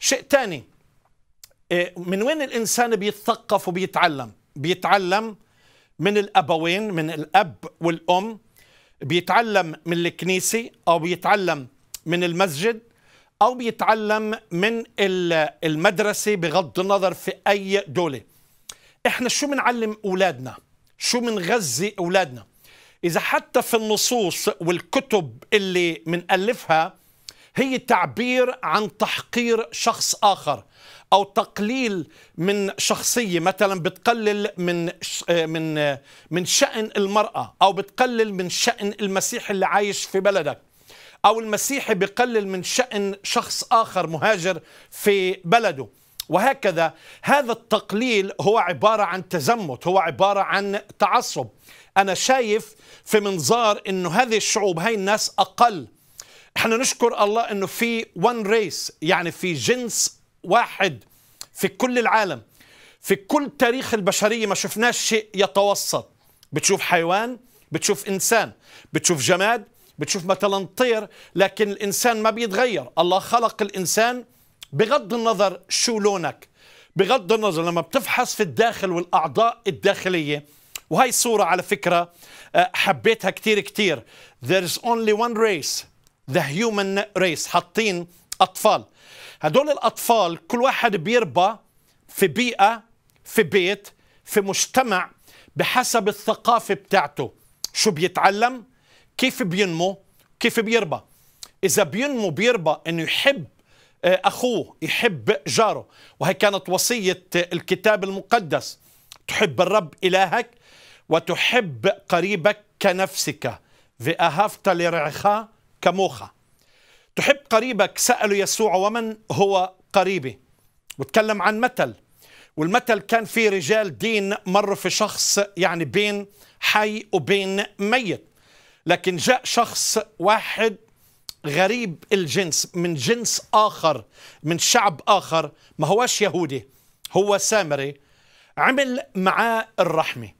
شيء ثاني إيه، من وين الإنسان بيتثقف وبيتعلم بيتعلم من الأبوين من الأب والأم بيتعلم من الكنيسة أو بيتعلم من المسجد أو بيتعلم من المدرسة بغض النظر في أي دولة إحنا شو بنعلم أولادنا شو بنغذي أولادنا إذا حتى في النصوص والكتب اللي بنألفها هي تعبير عن تحقير شخص آخر أو تقليل من شخصية مثلا بتقلل من آه، من آه، من شأن المرأة أو بتقلل من شأن المسيح اللي عايش في بلدك أو المسيحي بقلل من شأن شخص آخر مهاجر في بلده وهكذا هذا التقليل هو عبارة عن تزمت هو عبارة عن تعصب أنا شايف في منظار أنه هذه الشعوب هاي الناس أقل احنا نشكر الله انه في وان ريس يعني في جنس واحد في كل العالم في كل تاريخ البشريه ما شفناش شيء يتوسط بتشوف حيوان بتشوف انسان بتشوف جماد بتشوف مثلا طير لكن الانسان ما بيتغير الله خلق الانسان بغض النظر شو لونك بغض النظر لما بتفحص في الداخل والاعضاء الداخليه وهي صوره على فكره آه، حبيتها كثير كثير there is only one race ذا هيومن ريس حاطين اطفال هدول الاطفال كل واحد بيربى في بيئه في بيت في مجتمع بحسب الثقافه بتاعته شو بيتعلم كيف بينمو كيف بيربى اذا بينمو بيربى انه يحب آه، اخوه يحب جاره وهي كانت وصيه آه، الكتاب المقدس تحب الرب الهك وتحب قريبك كنفسك في اهافتا لرعخا كموخة تحب قريبك سألوا يسوع ومن هو قريبي وتكلم عن مثل والمثل كان في رجال دين مروا في شخص يعني بين حي وبين ميت لكن جاء شخص واحد غريب الجنس من جنس آخر من شعب آخر ما هوش يهودي هو سامري عمل معاه الرحمه